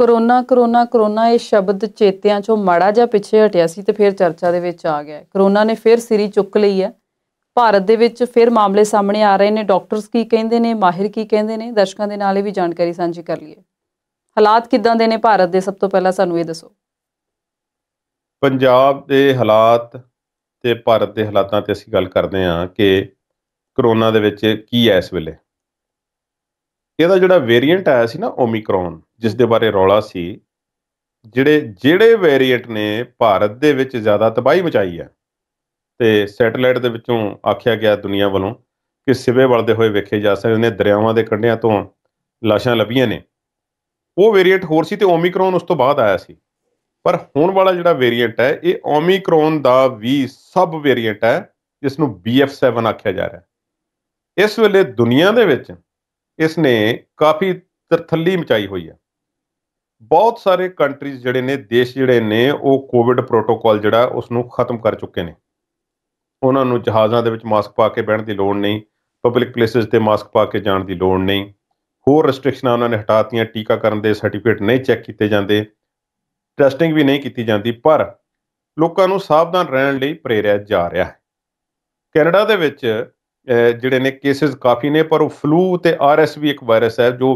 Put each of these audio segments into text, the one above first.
corona corona corona ਇਹ ਸ਼ਬਦ ਚੇਤਿਆਂ ਚੋਂ ਮਾੜਾ ਜਿਹਾ ਪਿੱਛੇ ਹਟਿਆ ਸੀ ਤੇ ਫਿਰ ਚਰਚਾ ਦੇ ਵਿੱਚ ਆ ਗਿਆ ਕਰੋਨਾ ਨੇ ਫਿਰ ਸਿਰੀ ਚੁੱਕ ਲਈ ਹੈ ਭਾਰਤ ਦੇ ਵਿੱਚ ਫਿਰ ਮਾਮਲੇ ਸਾਹਮਣੇ ਆ ਰਹੇ ਨੇ ਡਾਕਟਰਸ ਕੀ ਕਹਿੰਦੇ ਨੇ ਮਾਹਿਰ ਕੀ ਕਹਿੰਦੇ ਨੇ ਦਰਸ਼ਕਾਂ ਦੇ ਨਾਲ ਇਹ ਵੀ ਜਾਣਕਾਰੀ ਸਾਂਝੀ ਕਰ ਲਈਏ ਹਾਲਾਤ ਕਿਦਾਂ ਦੇ ਨੇ ਭਾਰਤ ਦੇ ਸਭ ਤੋਂ ਪਹਿਲਾਂ ਸਾਨੂੰ ਇਹ ਦੱਸੋ ਪੰਜਾਬ ਦੇ ਹਾਲਾਤ ਤੇ ਭਾਰਤ ਦੇ ਹਾਲਾਤਾਂ ਤੇ ਅਸੀਂ ਗੱਲ ਕਰਦੇ ਹਾਂ ਕਿ ਕਰੋਨਾ ਦੇ ਵਿੱਚ ਕੀ ਹੈ ਇਸ ਵੇਲੇ ਇਹਦਾ ਜਿਹੜਾ ਵੇਰੀਐਂਟ ਆਇਆ ਸੀ ਨਾ ਓਮਿਕਰੋਨ ਜਿਸ ਦੇ ਬਾਰੇ ਰੌਲਾ ਸੀ ਜਿਹੜੇ ਜਿਹੜੇ ਵੇਰੀਐਂਟ ਨੇ ਭਾਰਤ ਦੇ ਵਿੱਚ ਜ਼ਿਆਦਾ ਤਬਾਹੀ ਮਚਾਈ ਹੈ ਤੇ ਸੈਟੇਲਾਈਟ ਦੇ ਵਿੱਚੋਂ ਆਖਿਆ ਗਿਆ ਦੁਨੀਆ ਵੱਲੋਂ ਕਿ ਸਿਵੇ ਵਲਦੇ ਹੋਏ ਵੇਖੇ ਜਾ ਸਕਦੇ ਨੇ ਦਰਿਆਵਾਂ ਦੇ ਕੰਢਿਆਂ ਤੋਂ ਲਾਸ਼ਾਂ ਲੱਭੀਆਂ ਨੇ ਉਹ ਵੇਰੀਐਂਟ ਹੋਰ ਸੀ ਤੇ ਓਮਿਕਰੋਨ ਉਸ ਤੋਂ ਬਾਅਦ ਆਇਆ ਸੀ ਪਰ ਹੁਣ ਵਾਲਾ ਜਿਹੜਾ ਵੇਰੀਐਂਟ ਹੈ ਇਹ ਓਮਿਕਰੋਨ ਦਾ ਵੀ ਸਬ ਵੇਰੀਐਂਟ ਹੈ ਜਿਸ ਨੂੰ BF7 ਆਖਿਆ ਜਾ ਰਿਹਾ ਇਸ ਵੇਲੇ ਦੁਨੀਆ ਦੇ ਵਿੱਚ ਇਸ ਨੇ ਕਾਫੀ ਤਰਥੱਲੀ ਮਚਾਈ ਹੋਈ ਹੈ ਬਹੁਤ ਸਾਰੇ ਕੰਟਰੀਜ਼ ਜਿਹੜੇ ਨੇ ਦੇਸ਼ ਜਿਹੜੇ ਨੇ ਉਹ ਕੋਵਿਡ ਪ੍ਰੋਟੋਕਾਲ ਜਿਹੜਾ ਉਸ ਨੂੰ ਖਤਮ ਕਰ ਚੁੱਕੇ ਨੇ ਉਹਨਾਂ ਨੂੰ ਜਹਾਜ਼ਾਂ ਦੇ ਵਿੱਚ ਮਾਸਕ ਪਾ ਕੇ ਬਹਿਣ ਦੀ ਲੋੜ ਨਹੀਂ ਪਬਲਿਕ ਪਲੇਸਿਸ ਤੇ ਮਾਸਕ ਪਾ ਕੇ ਜਾਣ ਦੀ ਲੋੜ ਨਹੀਂ ਹੋਰ ਰੈਸਟ੍ਰਿਕਸ਼ਨਾਂ ਉਹਨਾਂ ਨੇ ਹਟਾਤੀਆਂ ਟੀਕਾਕਰਨ ਦੇ ਸਰਟੀਫਿਕੇਟ ਨਹੀਂ ਚੈੱਕ ਕੀਤੇ ਜਾਂਦੇ ਟੈਸਟਿੰਗ ਵੀ ਨਹੀਂ ਕੀਤੀ ਜਾਂਦੀ ਪਰ ਲੋਕਾਂ ਨੂੰ ਸਾਵਧਾਨ ਰਹਿਣ ਲਈ ਪ੍ਰੇਰਿਆ ਜਾ ਰਿਹਾ ਹੈ ਕੈਨੇਡਾ ਦੇ ਵਿੱਚ ਜਿਹੜੇ ਨੇ ਕੇਸਿਸ ਕਾਫੀ ਨੇ ਪਰ ਉਹ ਫਲੂ ਤੇ ਆਰਐਸਵੀ ਇੱਕ ਵਾਇਰਸ ਹੈ ਜੋ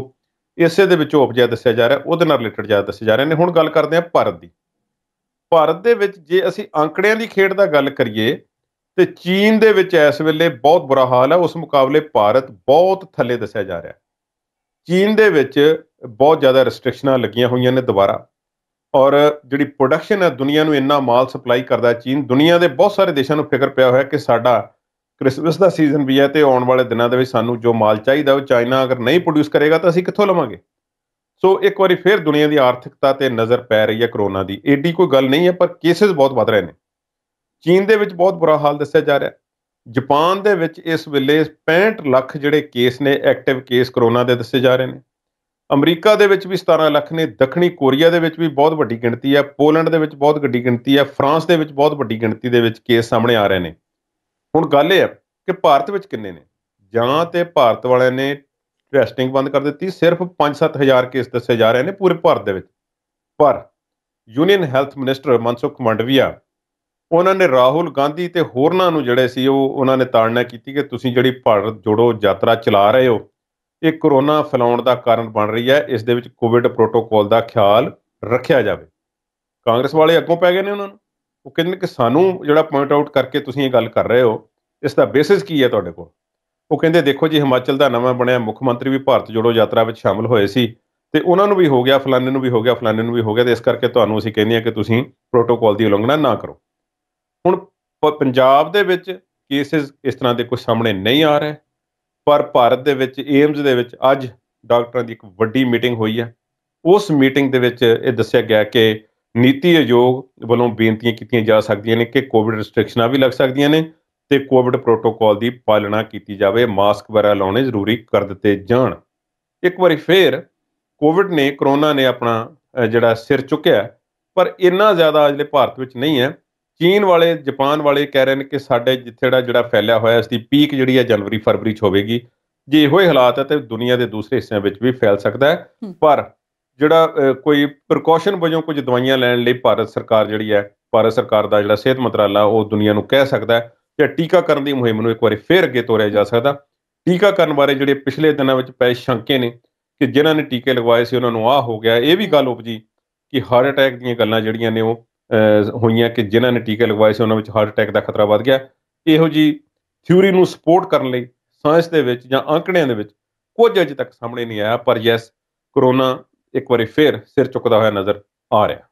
ਇਸੇ ਦੇ ਵਿੱਚ ਉਪਜਾ ਦੱਸਿਆ ਜਾ ਰਿਹਾ ਉਹਦੇ ਨਾਲ ਰਿਲੇਟਡ ਜ਼ਿਆਦਾ ਦੱਸੇ ਜਾ ਰਹੇ ਨੇ ਹੁਣ ਗੱਲ ਕਰਦੇ ਆ ਭਾਰਤ ਦੀ ਭਾਰਤ ਦੇ ਵਿੱਚ ਜੇ ਅਸੀਂ ਅੰਕੜਿਆਂ ਦੀ ਖੇਡ ਦਾ ਗੱਲ ਕਰੀਏ ਤੇ ਚੀਨ ਦੇ ਵਿੱਚ ਇਸ ਵੇਲੇ ਬਹੁਤ ਬੁਰਾ ਹਾਲ ਹੈ ਉਸ ਮੁਕਾਬਲੇ ਭਾਰਤ ਬਹੁਤ ਥੱਲੇ ਦੱਸਿਆ ਜਾ ਰਿਹਾ ਚੀਨ ਦੇ ਵਿੱਚ ਬਹੁਤ ਜ਼ਿਆਦਾ ਰੈਸਟ੍ਰਿਕਸ਼ਨਾਂ ਲੱਗੀਆਂ ਹੋਈਆਂ ਨੇ ਦੁਬਾਰਾ ਔਰ ਜਿਹੜੀ ਪ੍ਰੋਡਕਸ਼ਨ ਹੈ ਦੁਨੀਆ ਨੂੰ ਇੰਨਾ ਮਾਲ ਸਪਲਾਈ ਕਰਦਾ ਚੀਨ ਦੁਨੀਆ ਦੇ ਬਹੁਤ ਸਾਰੇ ਦੇਸ਼ਾਂ ਨੂੰ ਫਿਕਰ ਪਿਆ ਹੋਇਆ ਕਿ ਸਾਡਾ ਕ੍ਰਿਸਮਸ ਦਾ ਸੀਜ਼ਨ ਵੀ ਹੈ ਤੇ ਆਉਣ ਵਾਲੇ ਦਿਨਾਂ ਦੇ ਵਿੱਚ ਸਾਨੂੰ ਜੋ ਮਾਲ ਚਾਹੀਦਾ ਉਹ ਚਾਈਨਾ ਅਗਰ ਨਹੀਂ ਪ੍ਰੋਡਿਊਸ ਕਰੇਗਾ ਤਾਂ ਅਸੀਂ ਕਿੱਥੋਂ ਲਵਾਂਗੇ ਸੋ ਇੱਕ ਵਾਰੀ ਫੇਰ ਦੁਨੀਆ ਦੀ ਆਰਥਿਕਤਾ ਤੇ ਨਜ਼ਰ ਪੈ ਰਹੀ ਹੈ ਕਰੋਨਾ ਦੀ ਏਡੀ ਕੋਈ ਗੱਲ ਨਹੀਂ ਹੈ ਪਰ ਕੇਸਸ ਬਹੁਤ ਵੱਧ ਰਹੇ ਨੇ ਚੀਨ ਦੇ ਵਿੱਚ ਬਹੁਤ ਬੁਰਾ ਹਾਲ ਦੱਸਿਆ ਜਾ ਰਿਹਾ ਹੈ ਜਾਪਾਨ ਦੇ ਵਿੱਚ ਇਸ ਵੇਲੇ 65 ਲੱਖ ਜਿਹੜੇ ਕੇਸ ਨੇ ਐਕਟਿਵ ਕੇਸ ਕਰੋਨਾ ਦੇ ਦੱਸੇ ਜਾ ਰਹੇ ਨੇ ਅਮਰੀਕਾ ਦੇ ਵਿੱਚ ਵੀ 17 ਲੱਖ ਨੇ ਦੱਖਣੀ ਕੋਰੀਆ ਦੇ ਵਿੱਚ ਵੀ ਬਹੁਤ ਵੱਡੀ ਗਿਣਤੀ ਹੈ ਪੋਲੈਂਡ ਦੇ ਵਿੱਚ ਬਹੁਤ ਵੱਡੀ ਗਿਣਤੀ ਹੈ ਫਰਾਂਸ ਦੇ ਵਿੱਚ ਬਹੁਤ ਵੱਡੀ ਗਿਣਤੀ ਦੇ ਵਿੱਚ ਕੇਸ ਸਾਹਮਣੇ ਆ ਰਹੇ ਨੇ ਹੁਣ ਗੱਲ ਇਹ ਹੈ ਕਿ ਭਾਰਤ ਵਿੱਚ ਕਿੰਨੇ ਨੇ ਜਾਂ ਤੇ ਭਾਰਤ ਵਾਲਿਆਂ ਨੇ ਟੈਸਟਿੰਗ ਬੰਦ ਕਰ ਦਿੱਤੀ ਸਿਰਫ 5-7000 ਕੇਸ ਦੱਸੇ ਜਾ ਰਹੇ ਨੇ ਪੂਰੇ ਭਾਰਤ ਦੇ ਵਿੱਚ ਪਰ union health minister Mansukh Mandaviya ਉਹਨਾਂ ਨੇ ਰਾਹੁਲ ਗਾਂਧੀ ਤੇ ਹੋਰਨਾਂ ਨੂੰ ਜਿਹੜੇ ਸੀ ਉਹ ਉਹਨਾਂ ਨੇ ਤਾੜਨਾ ਕੀਤੀ ਕਿ ਤੁਸੀਂ ਜਿਹੜੀ ਭਾਰਤ ਜੋੜੋ ਯਾਤਰਾ ਚਲਾ ਰਹੇ ਹੋ ਇਹ ਕਰੋਨਾ ਫੈਲਾਉਣ ਦਾ ਕਾਰਨ ਬਣ ਰਹੀ ਹੈ ਇਸ ਦੇ ਵਿੱਚ ਕੋਵਿਡ ਪ੍ਰੋਟੋਕੋਲ ਦਾ ਖਿਆਲ ਰੱਖਿਆ ਜਾਵੇ ਕਾਂਗਰਸ ਵਾਲੇ ਅੱਗੋਂ ਪੈ ਗਏ ਨੇ ਉਹਨਾਂ ਨੂੰ ਉਹ ਕਹਿੰਦੇ ਕਿ ਸਾਨੂੰ ਜਿਹੜਾ ਪੁਆਇੰਟ ਆਊਟ ਕਰਕੇ ਤੁਸੀਂ ਇਹ ਗੱਲ ਕਰ ਰਹੇ ਹੋ ਇਸ ਦਾ ਬੇਸਿਸ ਕੀ ਹੈ ਤੁਹਾਡੇ ਕੋਲ ਉਹ ਕਹਿੰਦੇ ਦੇਖੋ ਜੀ ਹਿਮਾਚਲ ਦਾ ਨਵਾਂ ਬਣਿਆ ਮੁੱਖ ਮੰਤਰੀ ਵੀ ਭਾਰਤ ਜੋੜੋ ਯਾਤਰਾ ਵਿੱਚ ਸ਼ਾਮਲ ਹੋਏ ਸੀ ਤੇ ਉਹਨਾਂ ਨੂੰ ਵੀ ਹੋ ਗਿਆ ਫਲਾਨੇ ਨੂੰ ਵੀ ਹੋ ਗਿਆ ਫਲਾਨੇ ਨੂੰ ਵੀ ਹੋ ਗਿਆ ਤੇ ਇਸ ਕਰਕੇ ਤੁਹਾਨੂੰ ਅਸੀਂ ਕਹਿੰਦੇ ਆ ਕਿ ਤੁਸੀਂ ਪ੍ਰੋਟੋਕਾਲ ਦੀ ਉਲੰਘਣਾ ਨਾ ਕਰੋ ਹੁਣ ਪੰਜਾਬ ਦੇ ਵਿੱਚ ਕੇਸਿਸ ਇਸ ਤਰ੍ਹਾਂ ਦੇ ਕੋਈ ਸਾਹਮਣੇ ਨਹੀਂ ਆ ਰਹੇ ਪਰ ਭਾਰਤ ਦੇ ਵਿੱਚ ਏਮਜ਼ ਦੇ ਵਿੱਚ ਅੱਜ ਡਾਕਟਰਾਂ ਦੀ ਇੱਕ ਵੱਡੀ ਮੀਟਿੰਗ ਹੋਈ ਹੈ ਉਸ ਮੀਟਿੰਗ ਦੇ ਵਿੱਚ ਇਹ ਦੱਸਿਆ ਗਿਆ ਕਿ ਨੀਤੀ ਆਯੋਗ ਵੱਲੋਂ ਬੇਨਤੀਆਂ ਕੀਤੀਆਂ ਜਾ ਸਕਦੀਆਂ ਨੇ ਕਿ ਕੋਵਿਡ ਰੈਸਟ੍ਰਿਕਸ਼ਨਾਂ ਵੀ ਲੱਗ ਸਕਦੀਆਂ ਨੇ ਤੇ ਕੋਵਿਡ ਪ੍ਰੋਟੋਕਾਲ ਦੀ ਪਾਲਣਾ ਕੀਤੀ ਜਾਵੇ ਮਾਸਕ ਵਗੈਰਾ ਲਾਉਣੇ ਜ਼ਰੂਰੀ ਕਰ ਦਿੱਤੇ ਜਾਣ ਇੱਕ ਵਾਰੀ ਫੇਰ ਕੋਵਿਡ ਨੇ ਕਰੋਨਾ ਨੇ ਆਪਣਾ ਜਿਹੜਾ ਸਿਰ ਚੁੱਕਿਆ ਪਰ ਇੰਨਾ ਜ਼ਿਆਦਾ ਅਜਲੇ ਭਾਰਤ ਵਿੱਚ ਨਹੀਂ ਹੈ ਚੀਨ ਵਾਲੇ ਜਾਪਾਨ ਵਾਲੇ ਕਹਿ ਰਹੇ ਨੇ ਕਿ ਸਾਡੇ ਜਿੱਥੇੜਾ ਜਿਹੜਾ ਫੈਲਿਆ ਹੋਇਆ ਇਸ ਦੀ ਪੀਕ ਜਿਹੜੀ ਹੈ ਜਨਵਰੀ ਫਰਵਰੀ 'ਚ ਹੋਵੇਗੀ ਜੇ ਇਹੋ ਹੀ ਹਾਲਾਤ ਹੈ ਤੇ ਦੁਨੀਆ ਦੇ ਦੂਸਰੇ ਹਿੱਸਿਆਂ ਵਿੱਚ ਵੀ ਫੈਲ ਸਕਦਾ ਹੈ ਪਰ ਜਿਹੜਾ ਕੋਈ ਪ੍ਰੀਕਾਸ਼ਨ ਵਜੋਂ ਕੁਝ ਦਵਾਈਆਂ ਲੈਣ ਲਈ ਭਾਰਤ ਸਰਕਾਰ ਜਿਹੜੀ ਹੈ ਭਾਰਤ ਸਰਕਾਰ ਦਾ ਜਿਹੜਾ ਸਿਹਤ ਮੰਤਰਾਲਾ ਉਹ ਦੁਨੀਆ ਨੂੰ ਕਹਿ ਸਕਦਾ ਹੈ ਕਿ ਟੀਕਾਕਰਨ ਦੀ ਮੁਹਿੰਮ ਨੂੰ ਇੱਕ ਵਾਰੀ ਫੇਰ ਅੱਗੇ ਤੋਰਿਆ ਜਾ ਸਕਦਾ ਟੀਕਾਕਰਨ ਬਾਰੇ ਜਿਹੜੇ ਪਿਛਲੇ ਦਿਨਾਂ ਵਿੱਚ ਪਏ ਸ਼ੰਕੇ ਨੇ ਕਿ ਜਿਨ੍ਹਾਂ ਨੇ ਟੀਕੇ ਲਗਵਾਏ ਸੀ ਉਹਨਾਂ ਨੂੰ ਆਹ ਹੋ ਗਿਆ ਇਹ ਵੀ ਗੱਲ ਉਪਜੀ ਕਿ ਹਾਰਟ ਅਟੈਕ ਦੀਆਂ ਗੱਲਾਂ ਜਿਹੜੀਆਂ ਨੇ ਉਹ ਹੋਈਆਂ ਕਿ ਜਿਨ੍ਹਾਂ ਨੇ ਟੀਕੇ ਲਗਵਾਏ ਸੀ ਉਹਨਾਂ ਵਿੱਚ ਹਾਰਟ ਅਟੈਕ ਦਾ ਖਤਰਾ ਵੱਧ ਗਿਆ ਇਹੋ ਜੀ ਥਿਊਰੀ ਨੂੰ ਸਪੋਰਟ ਕਰਨ ਲਈ ਸਾਇੰਸ ਦੇ ਵਿੱਚ ਜਾਂ ਅੰਕੜਿਆਂ ਦੇ ਵਿੱਚ ਕੁਝ ਅਜੇ ਤੱਕ ਸਾਹਮਣੇ ਨਹੀਂ ਆਇਆ ਪਰ ਯੈਸ ਕਰੋਨਾ ਇੱਕ ਵਾਰੀ ਫੇਰ ਸਿਰ ਚੁੱਕਦਾ ਹੋਇਆ ਨਜ਼ਰ ਆ ਰਿਹਾ